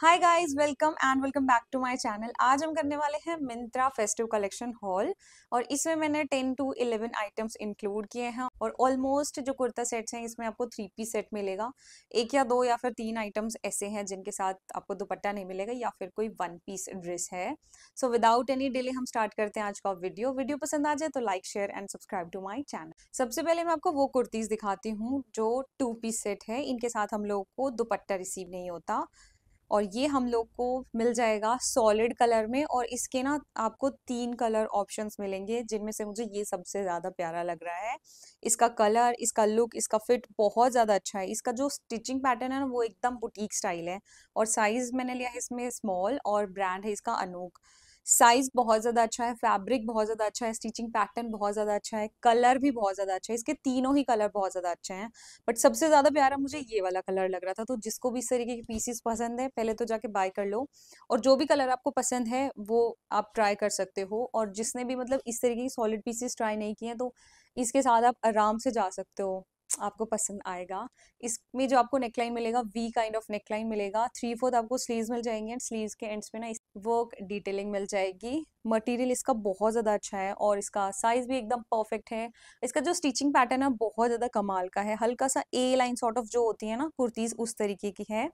high guys welcome and welcome back to my channel आज हम करने वाले हैं मिंत्रा फेस्टिव कलेक्शन हॉल और इसमें मैंने 10 टू 11 आइटम्स इंक्लूड किए हैं और ऑलमोस्ट जो कुर्ता सेट्स हैं इसमें आपको थ्री पी सेट मिलेगा एक या दो या फिर तीन आइटम्स ऐसे हैं जिनके साथ आपको दुपट्टा नहीं मिलेगा या फिर कोई वन पीस ड्रेस है सो विदाउट एनी डिले हम स्टार्ट करते हैं आज का वीडियो वीडियो पसंद आ जाए तो like share and subscribe to my channel सबसे पहले मैं आपको वो कुर्तीज़ दिखाती हूँ जो टू पीस सेट है इनके साथ हम लोगों को दुपट्टा रिसीव नहीं होता और ये हम लोग को मिल जाएगा सॉलिड कलर में और इसके ना आपको तीन कलर ऑप्शंस मिलेंगे जिनमें से मुझे ये सबसे ज़्यादा प्यारा लग रहा है इसका कलर इसका लुक इसका फिट बहुत ज़्यादा अच्छा है इसका जो स्टिचिंग पैटर्न है ना वो एकदम बुटीक स्टाइल है और साइज़ मैंने लिया है इसमें स्मॉल और ब्रांड है इसका अनोख साइज बहुत ज़्यादा अच्छा है फैब्रिक बहुत ज़्यादा अच्छा है स्टिचिंग पैटर्न बहुत ज़्यादा अच्छा है कलर भी बहुत ज़्यादा अच्छा है इसके तीनों ही कलर बहुत ज़्यादा अच्छे हैं बट सबसे ज़्यादा प्यारा मुझे ये वाला कलर लग रहा था तो जिसको भी इस तरीके के पीसेस पसंद है पहले तो जाके बाय कर लो और जो भी कलर आपको पसंद है वो आप ट्राई कर सकते हो और जिसने भी मतलब इस तरीके की सॉलिड पीसेस ट्राई नहीं किए हैं तो इसके साथ आप आराम से जा सकते हो आपको पसंद आएगा इसमें जो आपको नेकलाइन मिलेगा वी काइंड ऑफ नेकलाइन मिलेगा थ्री फोर्थ आपको स्लीव्स मिल जाएंगे एंड स्लीव्स के एंड्स पे ना इस वर्क डिटेलिंग मिल जाएगी मटेरियल इसका बहुत ज़्यादा अच्छा है और इसका साइज़ भी एकदम परफेक्ट है इसका जो स्टिचिंग पैटर्न है बहुत ज़्यादा कमाल का है हल्का सा ए लाइन सॉर्ट ऑफ जो होती है ना कुर्तीज़ उस तरीके की है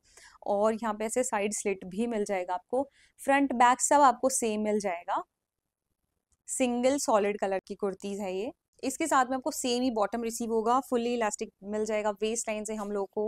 और यहाँ पे ऐसे साइड स्लिट भी मिल जाएगा आपको फ्रंट बैक सब आपको सेम मिल जाएगा सिंगल सॉलिड कलर की कुर्तीज़ है ये इसके साथ में आपको सेम ही बॉटम रिसीव होगा फुल्ली इलास्टिक मिल जाएगा वेस्ट लाइन से हम लोग को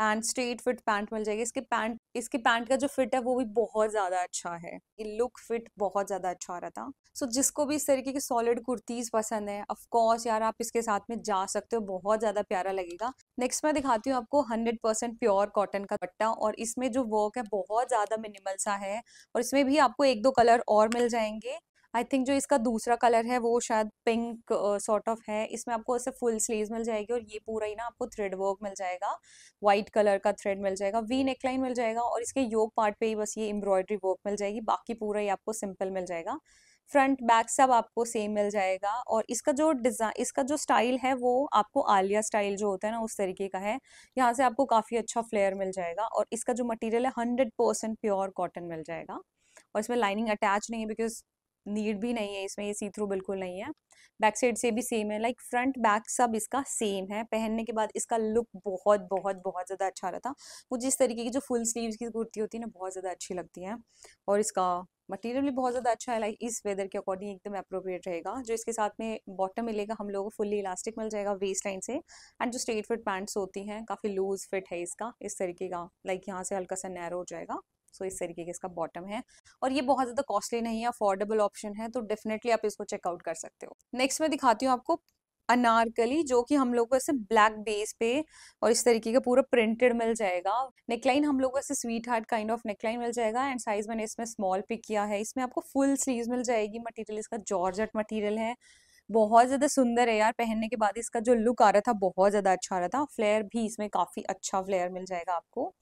एंड स्ट्रेट फिट पैंट मिल जाएगी इसके पैंट इसके पैंट का जो फिट है वो भी बहुत ज़्यादा अच्छा है ये लुक फिट बहुत ज़्यादा अच्छा आ रहा था सो so, जिसको भी इस तरीके की सॉलिड कुर्तीज़ पसंद है ऑफकोर्स यार आप इसके साथ में जा सकते हो बहुत ज़्यादा प्यारा लगेगा नेक्स्ट मैं दिखाती हूँ आपको हंड्रेड परसेंट प्योर कॉटन का पट्टा और इसमें जो वर्क है बहुत ज़्यादा मिनिमल सा है और इसमें भी आपको एक दो कलर और मिल जाएंगे आई थिंक जो इसका दूसरा कलर है वो शायद पिंक सॉर्ट ऑफ है इसमें आपको ऐसे फुल स्लीव मिल जाएगी और ये पूरा ही ना आपको थ्रेड वर्क मिल जाएगा वाइट कलर का थ्रेड मिल जाएगा वी नेकलाइन मिल जाएगा और इसके योग पार्ट पे ही बस ये एम्ब्रॉयडरी वर्क मिल जाएगी बाकी पूरा ही आपको सिंपल मिल जाएगा फ्रंट बैक सब आपको सेम मिल जाएगा और इसका जो डिज़ाइन इसका जो स्टाइल है वो आपको आलिया स्टाइल जो होता है ना उस तरीके का है यहाँ से आपको काफ़ी अच्छा फ्लेयर मिल जाएगा और इसका जो मटेरियल है हंड्रेड परसेंट प्योर कॉटन मिल जाएगा और इसमें लाइनिंग अटैच नहीं है बिकॉज नीड भी नहीं है इसमें ये सी थ्रू बिल्कुल नहीं है बैक साइड से भी सेम है लाइक फ्रंट बैक सब इसका सेम है पहनने के बाद इसका लुक बहुत बहुत बहुत ज़्यादा अच्छा रहता मुझे इस तरीके की जो फुल स्लीव्स की कुर्ती होती है ना बहुत ज़्यादा अच्छी लगती है और इसका मटेरियल भी बहुत ज़्यादा अच्छा है लाइक इस वेदर के अकॉर्डिंग एकदम अप्रोप्रिएट रहेगा जो इसके साथ में बॉटम मिलेगा हम लोगों को फुल्ली इलास्टिक मिल जाएगा वेस्ट लाइन से एंड जो स्ट्रेट फिट पैंट्स होती हैं काफ़ी लूज फिट है इसका इस तरीके का लाइक यहाँ से हल्का सा नैरो हो जाएगा सो so, इस तरीके के इसका बॉटम है और ये बहुत ज़्यादा कॉस्टली नहीं है अफोर्डेबल ऑप्शन है तो डेफिनेटली आप इसको चेकआउट कर सकते हो नेक्स्ट मैं दिखाती हूँ आपको अनारकली जो कि हम लोग को ऐसे ब्लैक बेस पे और इस तरीके का पूरा प्रिंटेड मिल जाएगा नेकलाइन हम लोग को ऐसे sweetheart kind of neckline मिल जाएगा एंड साइज मैंने इसमें स्मॉल पिक किया है इसमें आपको फुल स्लीव मिल जाएगी मटेरियल इसका जॉर्ज मटेरियल है बहुत ज़्यादा सुंदर है यार पहनने के बाद इसका जो लुक आ रहा था बहुत ज़्यादा अच्छा आ रहा था फ्लेयर भी इसमें काफ़ी अच्छा फ्लेयर मिल जाएगा आपको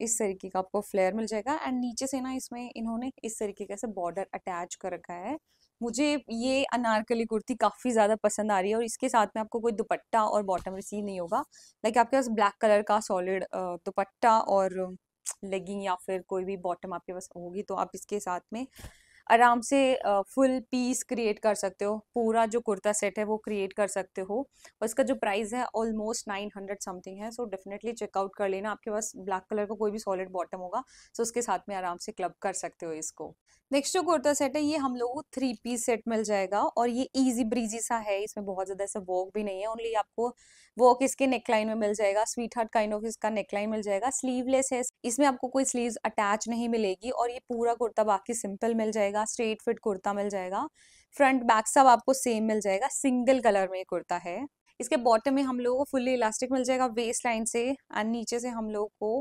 इस तरीके का आपको फ्लेयर मिल जाएगा एंड नीचे से ना इसमें इन्होंने इस तरीके का से बॉर्डर अटैच कर रखा है मुझे ये अनारकली कुर्ती काफ़ी ज़्यादा पसंद आ रही है और इसके साथ में आपको कोई दुपट्टा और बॉटम रिसीव नहीं होगा लाइक आपके पास ब्लैक कलर का सॉलिड दुपट्टा और लेगिंग या फिर कोई भी बॉटम आपके पास होगी तो आप इसके साथ में आराम से फुल पीस क्रिएट कर सकते हो पूरा जो कुर्ता सेट है वो क्रिएट कर सकते हो और इसका जो प्राइस है ऑलमोस्ट नाइन हंड्रेड समथिंग है सो डेफिनेटली चेकआउट कर लेना आपके पास ब्लैक कलर का कोई भी सॉलिड बॉटम होगा सो उसके साथ में आराम से क्लब कर सकते हो इसको नेक्स्ट जो कुर्ता सेट है ये हम लोगों को थ्री पीस सेट मिल जाएगा और ये ईजी ब्रीजी सा है इसमें बहुत ज़्यादा ऐसा वर्क भी नहीं है ओनली आपको वो किसके नेकलाइन में मिल जाएगा स्वीट हार्ट काइंड ऑफ इसका नेकलाइन मिल जाएगा स्लीवलेस है इसमें आपको कोई स्लीव अटैच नहीं मिलेगी और ये पूरा कुर्ता बाकी सिंपल मिल जाएगा स्ट्रेट फिट कुर्ता मिल जाएगा फ्रंट बैक सब आपको सेम मिल जाएगा सिंगल कलर में कुर्ता है इसके बॉटम में हम लोगों को फुल्ली इलास्टिक मिल जाएगा वेस्ट लाइन से एंड नीचे से हम लोग को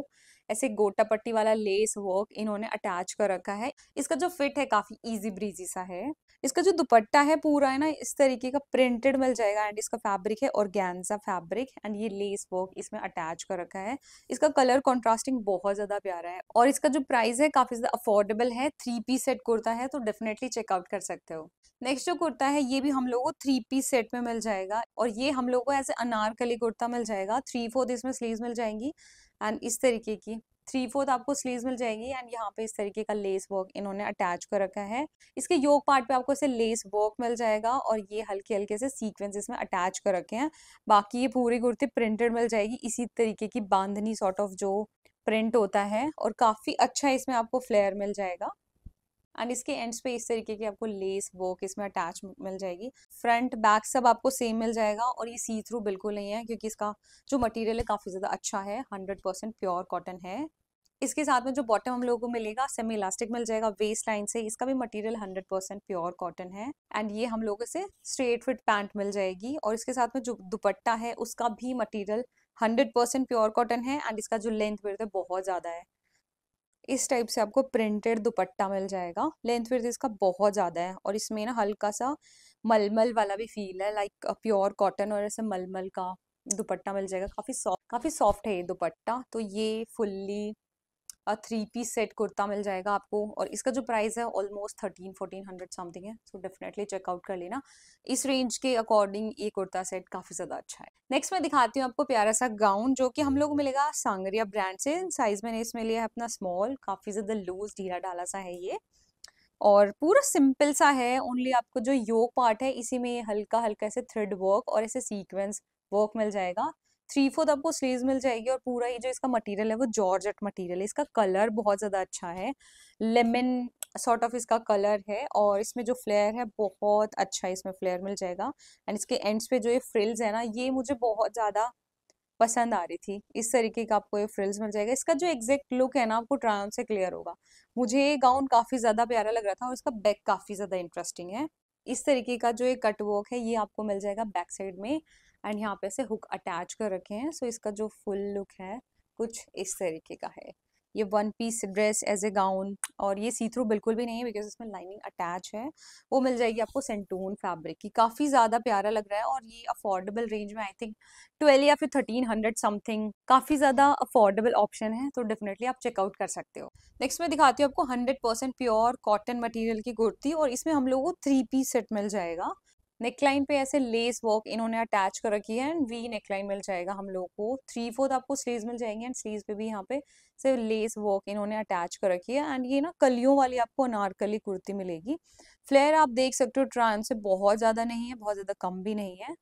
ऐसे गोटा पट्टी वाला लेस वर्क इन्होंने अटैच कर रखा है इसका जो फिट है काफी इजी ब्रीजी सा है इसका जो दुपट्टा है पूरा है ना इस तरीके का प्रिंटेड मिल जाएगा एंड इसका फैब्रिक है और फैब्रिक एंड ये लेस वर्क इसमें अटैच कर रखा है इसका कलर कॉन्ट्रास्टिंग बहुत ज्यादा प्यारा है और इसका जो प्राइस है काफी ज्यादा अफोर्डेबल है थ्री पीस सेट कुर्ता है तो डेफिनेटली चेकआउट कर सकते हो नेक्स्ट जो कुर्ता है ये भी हम लोग को थ्री पीस सेट में मिल जाएगा और ये हम लोग को ऐसे अनारकली कुर्ता मिल जाएगा थ्री फोर्थ इसमें स्लीव्स मिल जाएंगी एंड इस तरीके की थ्री फोर्थ आपको स्लीव मिल जाएगी एंड यहाँ पे इस तरीके का लेस वर्क इन्होंने अटैच कर रखा है इसके योग पार्ट पे आपको इसे लेस वर्क मिल जाएगा और ये हल्के हल्के से सीक्वेंस इसमें अटैच कर रखे हैं बाकी ये पूरी कुर्ती प्रिंटेड मिल जाएगी इसी तरीके की बांधनी सॉर्ट ऑफ जो प्रिंट होता है और काफ़ी अच्छा इसमें आपको फ्लेयर मिल जाएगा एंड इसके एंड्स पे इस तरीके की आपको लेस वर्क इसमें अटैच मिल जाएगी फ्रंट बैक सब आपको सेम मिल जाएगा और ये सी थ्रू बिल्कुल नहीं है क्योंकि इसका जो मटेरियल है काफ़ी ज़्यादा अच्छा है हंड्रेड परसेंट प्योर कॉटन है इसके साथ में जो बॉटम हम लोगों को मिलेगा सेमी इलास्टिक मिल जाएगा वेस्ट लाइन से इसका भी मटेरियल 100 परसेंट प्योर कॉटन है एंड ये हम लोगों से स्ट्रेट फिट पैंट मिल जाएगी और इसके साथ में जो दुपट्टा है उसका भी मटेरियल 100 परसेंट प्योर कॉटन है एंड इसका जो लेंथ वेथ है बहुत ज़्यादा है इस टाइप से आपको प्रिंटेड दुपट्टा मिल जाएगा लेंथ फिर इसका बहुत ज़्यादा है और इसमें ना हल्का सा मलमल वाला भी फील है लाइक प्योर कॉटन और ऐसे मलमल का दुपट्टा मिल जाएगा काफ़ी सॉफ्ट काफ़ी सॉफ्ट है ये दुपट्टा तो ये fully three piece set kurta मिल जाएगा आपको और इसका जो प्राइस है almost thirteen fourteen hundred something है सो डेफिनेटली चेकआउट कर लेना इस रेंज के अकॉर्डिंग ये कुर्ता सेट काफ़ी ज़्यादा अच्छा है नेक्स्ट मैं दिखाती हूँ आपको प्यारा सा गाउन जो कि हम लोग मिलेगा सांगरिया ब्रांड से साइज मैंने इसमें लिया है अपना स्मॉल काफ़ी ज़्यादा लूज ढीला डाला सा है ये और पूरा सिंपल सा है ओनली आपको जो योग पार्ट है इसी में हल्का हल्का ऐसे थ्रेड वर्क और ऐसे सीक्वेंस वर्क मिल जाएगा थ्री फोर्थ आपको स्लीव मिल जाएगी और पूरा ये जो इसका मटेरियल है वो जॉर्जट मटेरियल है इसका कलर बहुत ज़्यादा अच्छा है लेमन सॉर्ट ऑफ इसका कलर है और इसमें जो फ्लेयर है बहुत अच्छा इसमें फ्लेयर मिल जाएगा एंड इसके एंड्स पे जो ये फ्रिल्स है ना ये मुझे बहुत ज़्यादा पसंद आ रही थी इस तरीके का आपको ये फ्रिल्स मिल जाएगा इसका जो एग्जैक्ट लुक है ना आपको ट्रायन से क्लियर होगा मुझे ये गाउन काफ़ी ज़्यादा प्यारा लग रहा था और इसका बैक काफ़ी ज़्यादा इंटरेस्टिंग है इस तरीके का जो ये कट वर्क है ये आपको मिल जाएगा बैक साइड में एंड यहाँ पे से हुक अटैच कर रखे हैं सो so इसका जो फुल लुक है कुछ इस तरीके का है ये one piece dress as a gown और ये सी थ्रू बिल्कुल भी नहीं है बिकॉज इसमें लाइनिंग अटैच है वो मिल जाएगी आपको सेंटून फैब्रिक की काफ़ी ज़्यादा प्यारा लग रहा है और ये अफोर्डेबल रेंज में आई थिंक ट्वेल्व या फिर थर्टीन हंड्रेड समथिंग काफ़ी ज़्यादा अफोर्डेबल ऑप्शन है तो डेफिनेटली आप चेकआउट कर सकते हो नेक्स्ट में दिखाती हूँ आपको hundred percent pure cotton material की कुर्ती और इसमें हम लोग को थ्री पीस सेट मिल जाएगा नेकलाइन पे ऐसे लेस वर्क इन्होंने अटैच कर रखी है एंड वी नेकलाइन मिल जाएगा हम लोगों को थ्री फोर्थ आपको स्लीव मिल जाएंगे एंड स्लीव पे भी यहाँ पे सिर्फ लेस वर्क इन्होंने अटैच कर रखी है एंड ये ना कलियों वाली आपको अनारकली कुर्ती मिलेगी फ्लेयर आप देख सकते हो ट्रायम से बहुत ज़्यादा नहीं है बहुत ज़्यादा कम भी नहीं है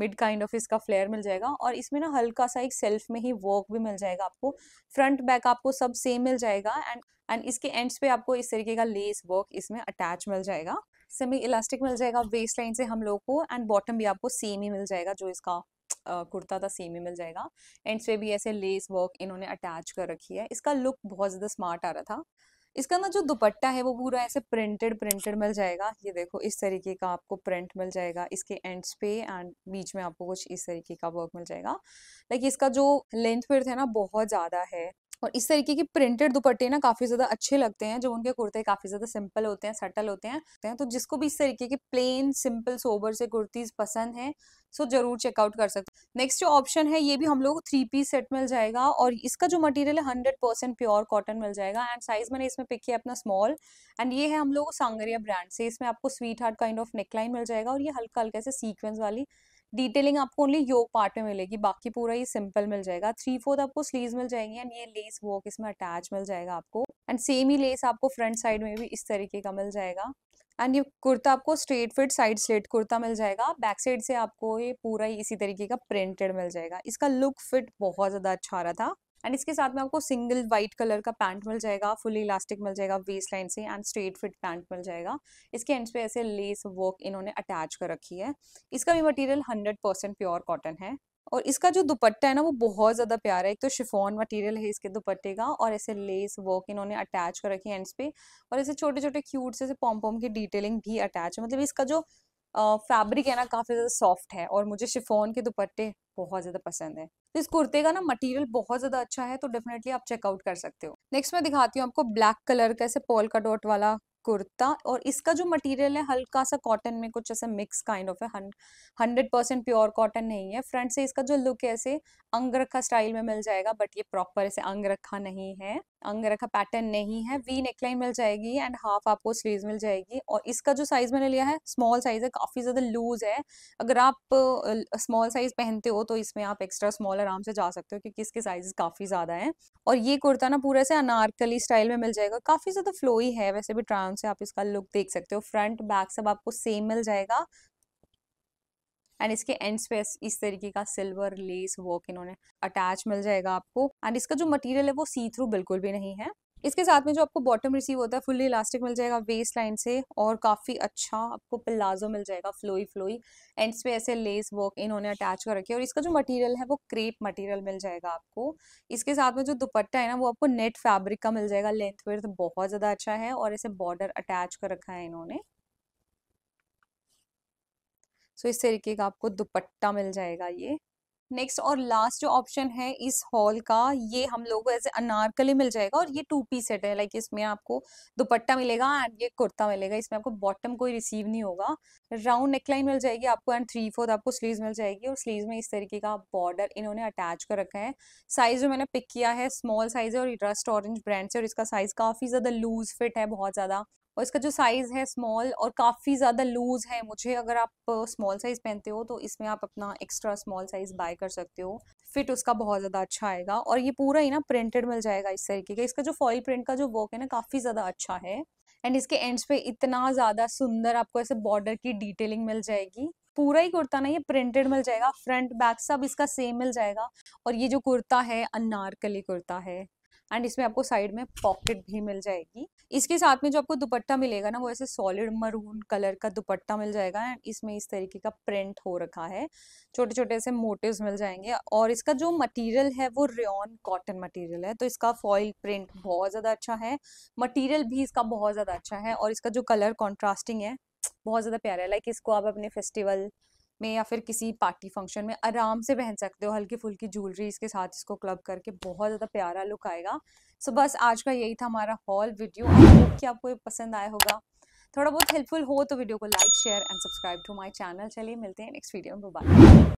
मिड काइंड ऑफ इसका फ्लेयर मिल जाएगा और इसमें ना हल्का सा एक सेल्फ में ही वर्क भी मिल जाएगा आपको फ्रंट बैक आपको सब सेम मिल जाएगा एंड एंड इसके एंड्स पे आपको इस तरीके का लेस वर्क इसमें अटैच मिल जाएगा सेमी इलास्टिक मिल जाएगा वेस्ट लाइन से हम लोग को एंड बॉटम भी आपको सेम ही मिल जाएगा जो इसका कुर्ता था सेम ही मिल जाएगा एंड्स पे भी ऐसे लेस वर्क इन्होंने अटैच कर रखी है इसका लुक बहुत ज़्यादा स्मार्ट आ रहा था इसका ना जो दुपट्टा है वो पूरा ऐसे प्रिंटेड प्रिंटेड मिल जाएगा ये देखो इस तरीके का आपको प्रिंट मिल जाएगा इसके एंड्स पे एंड बीच में आपको कुछ इस तरीके का वर्क मिल जाएगा लाइक इसका जो लेंथ विर्थ है ना बहुत ज़्यादा है और इस तरीके के प्रिंटेड दुपट्टे ना काफी ज्यादा अच्छे लगते हैं जो उनके कुर्ते काफी ज्यादा सिंपल होते हैं सटल होते हैं तो जिसको भी इस तरीके के प्लेन सिंपल सोबर से कुर्तीज पसंद है सो जरूर चेकआउट कर सकते नेक्स्ट जो ऑप्शन है ये भी हम लोग थ्री पीस सेट मिल जाएगा और इसका जो मटेरियल है हंड्रेड परसेंट प्योर कॉटन मिल जाएगा एंड साइज मैंने इसमें पिक किया अपना स्मॉल एंड ये है हम लोग सांगरिया ब्रांड से इसमें आपको sweetheart kind of neckline मिल जाएगा और ये हल्का हल्का से सीक्वेंस वाली डिटेलिंग आपको ओनली योग पार्ट में मिलेगी बाकी पूरा ही सिंपल मिल जाएगा थ्री फोर्थ आपको स्लीव मिल जाएंगे एंड ये लेस वर्क इसमें अटैच मिल जाएगा आपको एंड सेम ही लेस आपको फ्रंट साइड में भी इस तरीके का मिल जाएगा एंड ये कुर्ता आपको straight fit side slit kurta मिल जाएगा बैक साइड से आपको ये पूरा ही इसी तरीके का प्रिंटेड मिल जाएगा इसका लुक फिट बहुत ज़्यादा अच्छा आ रहा था एंड इसके साथ में आपको सिंगल वाइट कलर का पैंट मिल जाएगा फुल इलास्टिक मिल जाएगा वेस्ट लाइन से एंड स्ट्रेट फिट पैंट मिल जाएगा इसके एंड्स पे ऐसे लेस वर्क इन्होंने अटैच कर रखी है इसका भी material hundred percent pure cotton है और इसका जो दुपट्टा है ना वो बहुत ज़्यादा प्यारा है एक तो शिफोन मटेरियल है इसके दुपट्टे का और ऐसे लेस वर्क इन्होंने अटैच कर रखी है एंड्स पे और ऐसे छोटे छोटे क्यूट से पॉम्पॉम की डिटेलिंग भी अटैच है मतलब इसका जो फैब्रिक है ना काफ़ी ज़्यादा सॉफ्ट है और मुझे शिफोन के दुपट्टे बहुत ज़्यादा पसंद है तो इस कुर्ते का ना मटेरियल बहुत ज्यादा अच्छा है तो डेफिनेटली आप चेकआउट कर सकते हो नेक्स्ट मैं दिखाती हूँ आपको ब्लैक कलर का ऐसे पोल का डॉट वाला कुर्ता और इसका जो मटेरियल है हल्का सा कॉटन में कुछ ऐसे मिक्स काइंड ऑफ है हंड्रेड परसेंट प्योर कॉटन नहीं है फ्रंट से इसका जो लुक है ऐसे अंगरखा स्टाइल में मिल जाएगा बट ये प्रॉपर ऐसे अंगरखा नहीं है अंगरखा पैटर्न नहीं है वी नेकलाइन मिल जाएगी एंड हाफ आपको स्लीव मिल जाएगी और इसका जो साइज मैंने लिया है स्मॉल साइज है काफ़ी ज़्यादा लूज है अगर आप स्मॉल साइज पहनते हो तो इसमें आप एक्स्ट्रा स्मॉल आराम से जा सकते हो क्योंकि इसके साइज काफ़ी ज़्यादा है और ये कुर्ता ना पूरा से अनारकली स्टाइल में मिल जाएगा काफ़ी ज़्यादा फ्लोई है वैसे भी ट्राउन से आप इसका लुक देख सकते हो फ्रंट बैक सब आपको सेम मिल जाएगा एंड इसके एंड्स पे इस तरीके का सिल्वर लेस वर्क इन्होंने अटैच मिल जाएगा आपको एंड इसका जो मटेरियल है वो सी थ्रू बिल्कुल भी नहीं है इसके साथ में जो आपको बॉटम रिसीव होता है फुल्ली इलास्टिक मिल जाएगा वेस्ट लाइन से और काफ़ी अच्छा आपको प्लाजो मिल जाएगा फ्लोई फ्लोई एंड्स पे ऐसे लेस वर्क इन्होंने अटैच कर रखे और इसका जो मटेरियल है वो क्रेप मटेरियल मिल जाएगा आपको इसके साथ में जो दुपट्टा है ना वो आपको नेट फैब्रिक का मिल जाएगा लेंथ वर्थ बहुत ज़्यादा अच्छा है और ऐसे बॉर्डर अटैच कर रखा है इन्होंने सो तो इस तरीके का आपको दुपट्टा मिल जाएगा ये नेक्स्ट और लास्ट जो ऑप्शन है इस हॉल का ये हम लोग को ऐसे अनारकली मिल जाएगा और ये टू पी सेट है लाइक इसमें आपको दुपट्टा मिलेगा एंड ये कुर्ता मिलेगा इसमें आपको बॉटम कोई रिसीव नहीं होगा राउंड नेकलाइन मिल जाएगी आपको एंड थ्री फोर्थ आपको स्लीव मिल जाएगी और स्लीव में इस तरीके का बॉर्डर इन्होंने अटैच कर रखा है साइज जो मैंने पिक किया है स्मॉल साइज है और रस्ट ऑरेंज ब्रांड से और इसका साइज काफ़ी ज़्यादा लूज फिट है बहुत ज़्यादा और इसका जो साइज़ है स्मॉल और काफ़ी ज़्यादा लूज़ है मुझे अगर आप स्मॉल साइज़ पहनते हो तो इसमें आप अपना एक्स्ट्रा स्मॉल साइज़ बाय कर सकते हो फिट उसका बहुत ज़्यादा अच्छा आएगा और ये पूरा ही ना प्रिंटेड मिल जाएगा इस तरीके का इसका जो फॉइल प्रिंट का जो वर्क है ना काफ़ी ज़्यादा अच्छा है एंड इसके एंड्स पे इतना ज़्यादा सुंदर आपको ऐसे बॉर्डर की डिटेलिंग मिल जाएगी पूरा ही कुर्ता ना ये प्रिंटेड मिल जाएगा फ्रंट बैक सब इसका सेम मिल जाएगा और ये जो कुर्ता है अनारकली कुर्ता है एंड इसमें आपको साइड में पॉकेट भी मिल जाएगी इसके साथ में जो आपको दुपट्टा मिलेगा ना वो ऐसे सॉलिड मरून कलर का दुपट्टा मिल जाएगा एंड इसमें इस तरीके का प्रिंट हो रखा है छोटे छोटे ऐसे मोटिव मिल जाएंगे और इसका जो मटीरियल है वो रेन कॉटन मटीरियल है तो इसका फॉइल प्रिंट बहुत ज़्यादा अच्छा है मटीरियल भी इसका बहुत ज़्यादा अच्छा है और इसका जो कलर कॉन्ट्रास्टिंग है बहुत ज़्यादा प्यारा है लाइक इसको आप अपने फेस्टिवल में या फिर किसी पार्टी फंक्शन में आराम से पहन सकते हो हल्की फुल्की ज्वेलरीज के साथ इसको क्लब करके बहुत ज़्यादा प्यारा लुक आएगा सो so बस आज का यही था हमारा हॉल वीडियो कि आपको पसंद आया होगा थोड़ा बहुत हेल्पफुल हो तो वीडियो को like share and subscribe to my channel चलिए मिलते हैं नेक्स्ट वीडियो में बाय